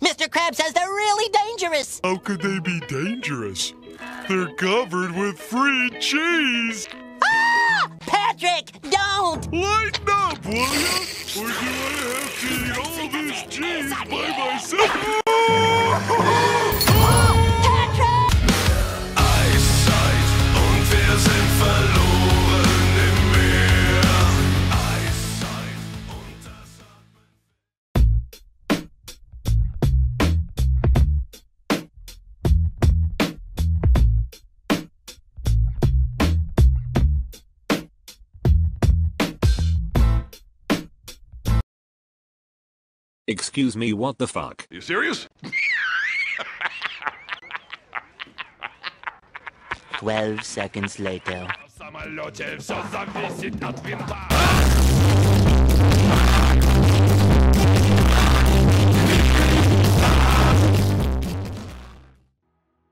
Mr. Crab says they're really dangerous. How could they be dangerous? They're covered with free cheese. Ah! Patrick, don't! Lighten up, will you? Or do I have to eat all this cheese by myself? Excuse me, what the fuck? You serious? Twelve seconds later.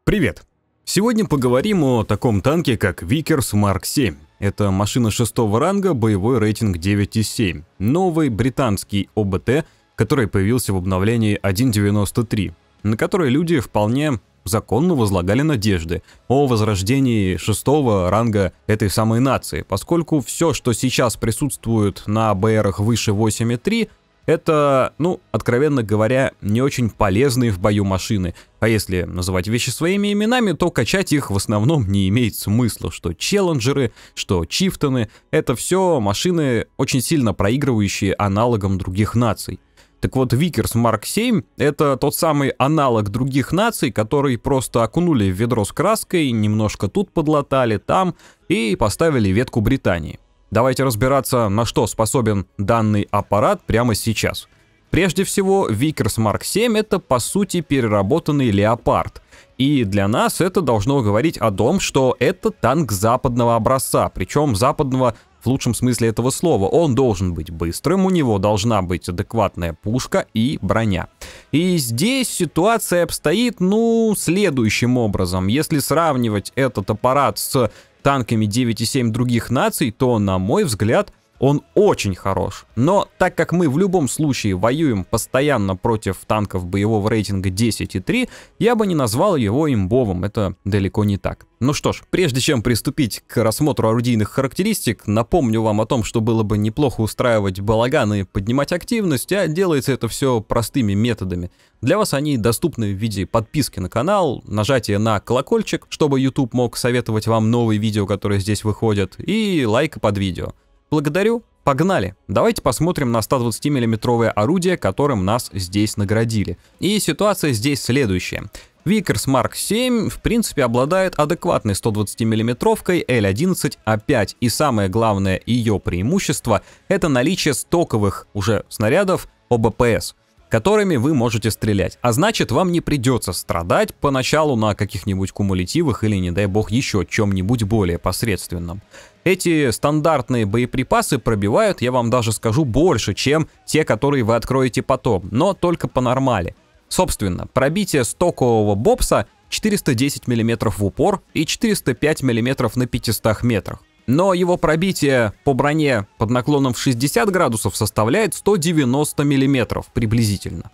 Привет! Сегодня поговорим о таком танке, как Vickers Mark 7. Это машина шестого ранга, боевой рейтинг 9,7. Новый британский ОБТ который появился в обновлении 1.93, на который люди вполне законно возлагали надежды о возрождении шестого ранга этой самой нации, поскольку все, что сейчас присутствует на БРах выше 8.3, это, ну, откровенно говоря, не очень полезные в бою машины. А если называть вещи своими именами, то качать их в основном не имеет смысла, что челленджеры, что чифтоны, это все машины, очень сильно проигрывающие аналогом других наций. Так вот, Викерс Марк 7 — это тот самый аналог других наций, которые просто окунули в ведро с краской, немножко тут подлатали, там, и поставили ветку Британии. Давайте разбираться, на что способен данный аппарат прямо сейчас. Прежде всего, Викерс Марк 7 — это, по сути, переработанный леопард. И для нас это должно говорить о том, что это танк западного образца, причем западного в лучшем смысле этого слова. Он должен быть быстрым, у него должна быть адекватная пушка и броня. И здесь ситуация обстоит, ну, следующим образом. Если сравнивать этот аппарат с танками 9,7 других наций, то, на мой взгляд, он очень хорош. Но так как мы в любом случае воюем постоянно против танков боевого рейтинга 10 и 3, я бы не назвал его имбовым, это далеко не так. Ну что ж, прежде чем приступить к рассмотру орудийных характеристик, напомню вам о том, что было бы неплохо устраивать балаган и поднимать активность, а делается это все простыми методами. Для вас они доступны в виде подписки на канал, нажатия на колокольчик, чтобы YouTube мог советовать вам новые видео, которые здесь выходят, и лайка под видео. Благодарю. Погнали! Давайте посмотрим на 120 миллиметровое орудие, которым нас здесь наградили. И ситуация здесь следующая. Викерс Mark 7 в принципе обладает адекватной 120 миллиметровкой L11A5 а и самое главное ее преимущество это наличие стоковых уже снарядов ОБПС которыми вы можете стрелять. А значит, вам не придется страдать поначалу на каких-нибудь кумулятивах или, не дай бог, еще чем-нибудь более посредственном. Эти стандартные боеприпасы пробивают, я вам даже скажу, больше, чем те, которые вы откроете потом, но только по нормали. Собственно, пробитие стокового бобса 410 мм в упор и 405 мм на 500 метрах но его пробитие по броне под наклоном в 60 градусов составляет 190 миллиметров приблизительно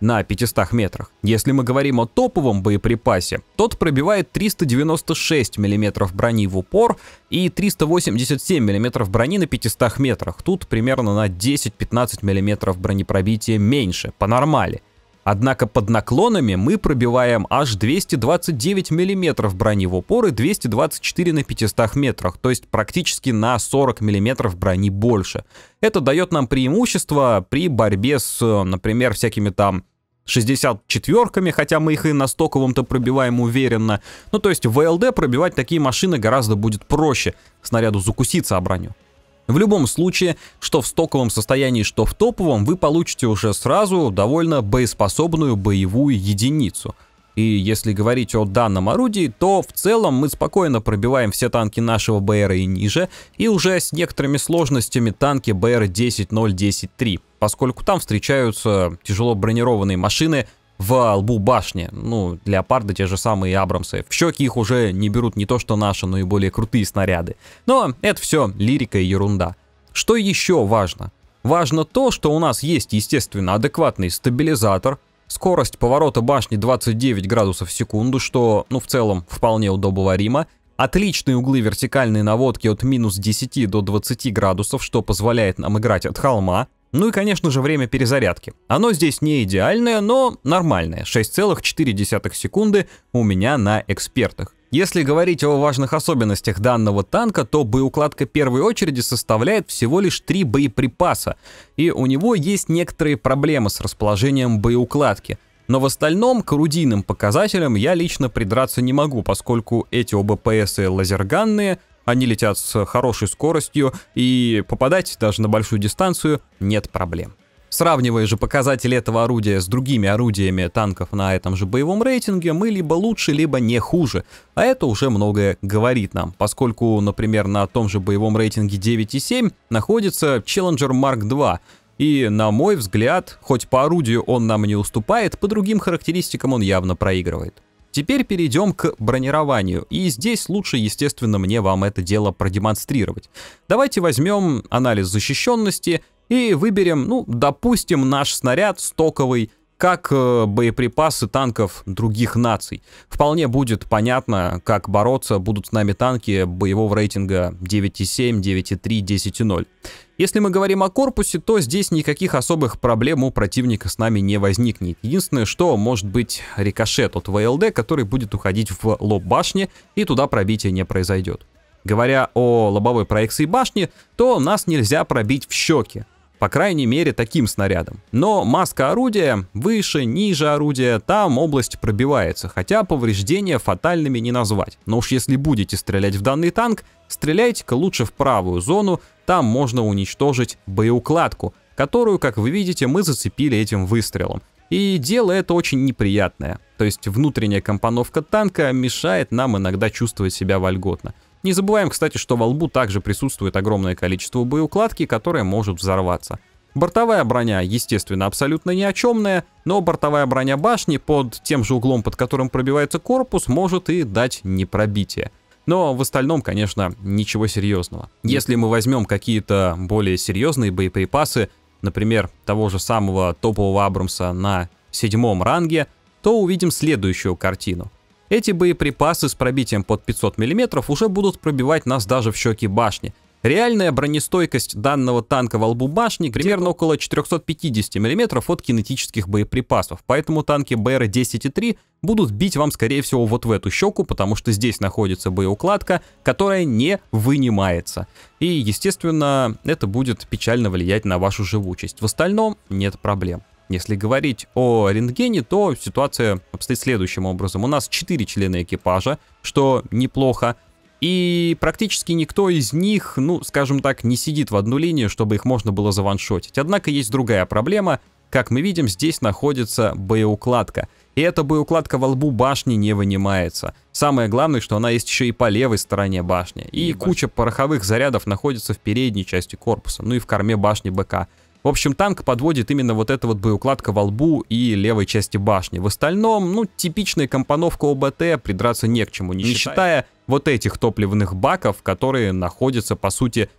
на 500 метрах. Если мы говорим о топовом боеприпасе, тот пробивает 396 мм брони в упор и 387 мм брони на 500 метрах. Тут примерно на 10-15 мм бронепробития меньше, по нормали. Однако под наклонами мы пробиваем аж 229 мм брони в упор и 224 на 500 метрах, то есть практически на 40 мм брони больше. Это дает нам преимущество при борьбе с, например, всякими там 64-ками, хотя мы их и на стоковом-то пробиваем уверенно. Ну то есть в ВЛД пробивать такие машины гораздо будет проще, снаряду закуситься о броню. В любом случае, что в стоковом состоянии, что в топовом, вы получите уже сразу довольно боеспособную боевую единицу. И если говорить о данном орудии, то в целом мы спокойно пробиваем все танки нашего БР и ниже, и уже с некоторыми сложностями танки бр 10 поскольку там встречаются тяжело бронированные машины в лбу башни. Ну, леопарды те же самые Абрамсы. В щеки их уже не берут не то что наши, но и более крутые снаряды. Но это все лирика и ерунда. Что еще важно? Важно то, что у нас есть, естественно, адекватный стабилизатор, скорость поворота башни 29 градусов в секунду, что, ну, в целом, вполне удобоваримо, Отличные углы вертикальной наводки от минус 10 до 20 градусов, что позволяет нам играть от холма. Ну и, конечно же, время перезарядки. Оно здесь не идеальное, но нормальное. 6,4 секунды у меня на экспертах. Если говорить о важных особенностях данного танка, то боеукладка первой очереди составляет всего лишь три боеприпаса, и у него есть некоторые проблемы с расположением боеукладки. Но в остальном к орудийным показателям я лично придраться не могу, поскольку эти ОБПС и лазерганные – они летят с хорошей скоростью, и попадать даже на большую дистанцию нет проблем. Сравнивая же показатели этого орудия с другими орудиями танков на этом же боевом рейтинге, мы либо лучше, либо не хуже. А это уже многое говорит нам, поскольку, например, на том же боевом рейтинге 9.7 находится Challenger Mark II, и, на мой взгляд, хоть по орудию он нам не уступает, по другим характеристикам он явно проигрывает. Теперь перейдем к бронированию, и здесь лучше, естественно, мне вам это дело продемонстрировать. Давайте возьмем анализ защищенности и выберем, ну, допустим, наш снаряд стоковый, как э, боеприпасы танков других наций. Вполне будет понятно, как бороться будут с нами танки боевого рейтинга 9.7, 9.3, 10.0. Если мы говорим о корпусе, то здесь никаких особых проблем у противника с нами не возникнет. Единственное, что может быть рикошет от ВЛД, который будет уходить в лоб башни, и туда пробитие не произойдет. Говоря о лобовой проекции башни, то нас нельзя пробить в щеки. По крайней мере, таким снарядом. Но маска орудия выше, ниже орудия, там область пробивается, хотя повреждения фатальными не назвать. Но уж если будете стрелять в данный танк, стреляйте-ка лучше в правую зону, там можно уничтожить боеукладку, которую, как вы видите, мы зацепили этим выстрелом. И дело это очень неприятное. То есть внутренняя компоновка танка мешает нам иногда чувствовать себя вольготно. Не забываем, кстати, что во лбу также присутствует огромное количество боеукладки, которая может взорваться. Бортовая броня, естественно, абсолютно ни о чемная, но бортовая броня башни под тем же углом, под которым пробивается корпус, может и дать непробитие. Но в остальном, конечно, ничего серьезного. Если мы возьмем какие-то более серьезные боеприпасы, например, того же самого топового Абрамса на седьмом ранге, то увидим следующую картину. Эти боеприпасы с пробитием под 500 мм уже будут пробивать нас даже в щеки башни – Реальная бронестойкость данного танка во лбу башни типа. примерно около 450 мм от кинетических боеприпасов, поэтому танки БР-10 и 3 будут бить вам, скорее всего, вот в эту щеку, потому что здесь находится боеукладка, которая не вынимается. И, естественно, это будет печально влиять на вашу живучесть. В остальном нет проблем. Если говорить о рентгене, то ситуация обстоит следующим образом. У нас 4 члена экипажа, что неплохо. И практически никто из них, ну, скажем так, не сидит в одну линию, чтобы их можно было заваншотить. Однако есть другая проблема. Как мы видим, здесь находится боеукладка. И эта боеукладка во лбу башни не вынимается. Самое главное, что она есть еще и по левой стороне башни. И, и куча башни. пороховых зарядов находится в передней части корпуса, ну и в корме башни БК. В общем, танк подводит именно вот эта вот боеукладка во лбу и левой части башни. В остальном, ну, типичная компоновка ОБТ, придраться не к чему, не, не считая. вот этих топливных баков, которые находятся, по сути,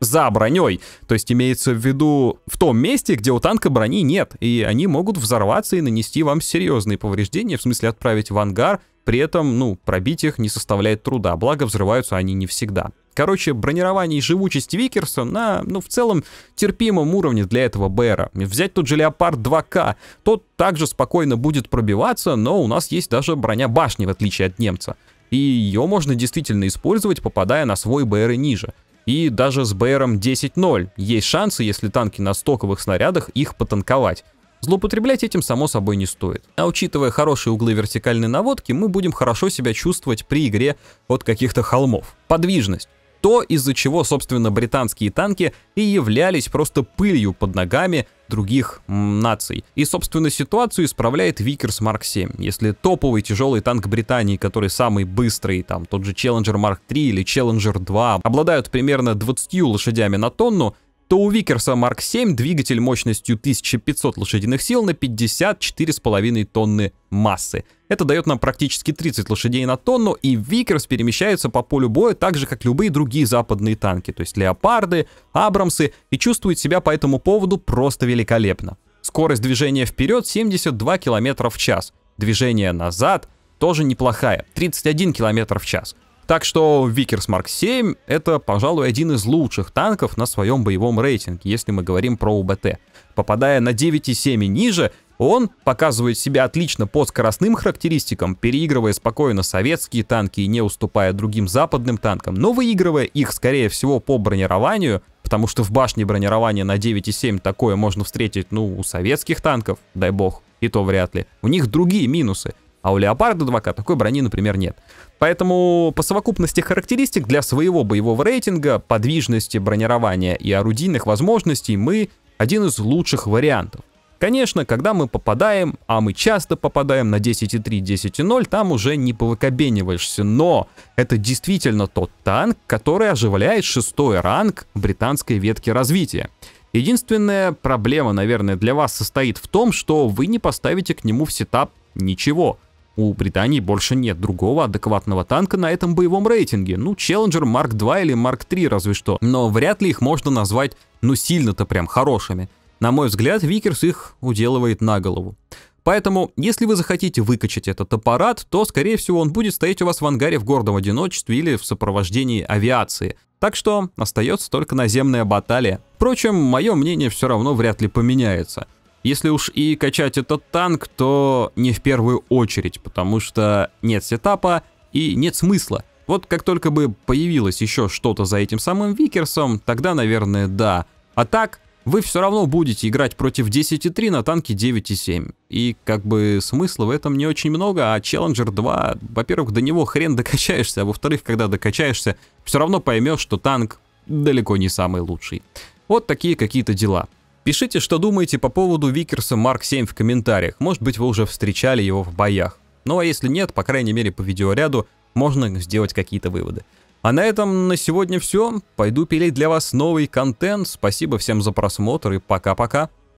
за броней. То есть имеется в виду в том месте, где у танка брони нет, и они могут взорваться и нанести вам серьезные повреждения, в смысле отправить в ангар, при этом, ну, пробить их не составляет труда, благо взрываются они не всегда. Короче, бронирование и живучесть Викерса на, ну, в целом, терпимом уровне для этого БРа. Взять тот же Леопард 2К, тот также спокойно будет пробиваться, но у нас есть даже броня башни, в отличие от немца. И ее можно действительно использовать, попадая на свой БР и ниже. И даже с БРом 10-0 есть шансы, если танки на стоковых снарядах, их потанковать. Злоупотреблять этим само собой не стоит. А учитывая хорошие углы вертикальной наводки, мы будем хорошо себя чувствовать при игре от каких-то холмов. Подвижность. То, из-за чего, собственно, британские танки и являлись просто пылью под ногами других наций. И, собственно, ситуацию исправляет Викерс Марк 7. Если топовый тяжелый танк Британии, который самый быстрый, там тот же Челленджер Марк 3 или Челленджер 2, обладают примерно 20 лошадями на тонну, то у Викерса Mark 7 двигатель мощностью 1500 лошадиных сил на 54,5 тонны массы. Это дает нам практически 30 лошадей на тонну, и Викерс перемещается по полю боя так же, как любые другие западные танки, то есть Леопарды, Абрамсы, и чувствует себя по этому поводу просто великолепно. Скорость движения вперед 72 км в час, движение назад тоже неплохая, 31 км в час. Так что Викерс Марк 7 это, пожалуй, один из лучших танков на своем боевом рейтинге, если мы говорим про УБТ. Попадая на 9,7 и ниже, он показывает себя отлично по скоростным характеристикам, переигрывая спокойно советские танки и не уступая другим западным танкам, но выигрывая их, скорее всего, по бронированию, потому что в башне бронирования на 9,7 такое можно встретить, ну, у советских танков, дай бог, и то вряд ли. У них другие минусы. А у Леопарда 2К такой брони, например, нет. Поэтому по совокупности характеристик для своего боевого рейтинга, подвижности, бронирования и орудийных возможностей мы один из лучших вариантов. Конечно, когда мы попадаем, а мы часто попадаем на 10.3, 10.0, там уже не повыкобениваешься, но это действительно тот танк, который оживляет шестой ранг британской ветки развития. Единственная проблема, наверное, для вас состоит в том, что вы не поставите к нему в сетап ничего – у Британии больше нет другого адекватного танка на этом боевом рейтинге. Ну, Челленджер Марк 2 или Марк 3 разве что. Но вряд ли их можно назвать, ну, сильно-то прям хорошими. На мой взгляд, Викерс их уделывает на голову. Поэтому, если вы захотите выкачать этот аппарат, то, скорее всего, он будет стоять у вас в ангаре в гордом одиночестве или в сопровождении авиации. Так что остается только наземная баталия. Впрочем, мое мнение все равно вряд ли поменяется. Если уж и качать этот танк, то не в первую очередь, потому что нет сетапа и нет смысла. Вот как только бы появилось еще что-то за этим самым Викерсом, тогда, наверное, да. А так, вы все равно будете играть против 10.3 на танке 9.7. И как бы смысла в этом не очень много, а Челленджер 2, во-первых, до него хрен докачаешься, а во-вторых, когда докачаешься, все равно поймешь, что танк далеко не самый лучший. Вот такие какие-то дела. Пишите, что думаете по поводу Викерса Марк 7 в комментариях, может быть вы уже встречали его в боях. Ну а если нет, по крайней мере по видеоряду можно сделать какие-то выводы. А на этом на сегодня все. Пойду пилить для вас новый контент. Спасибо всем за просмотр и пока-пока.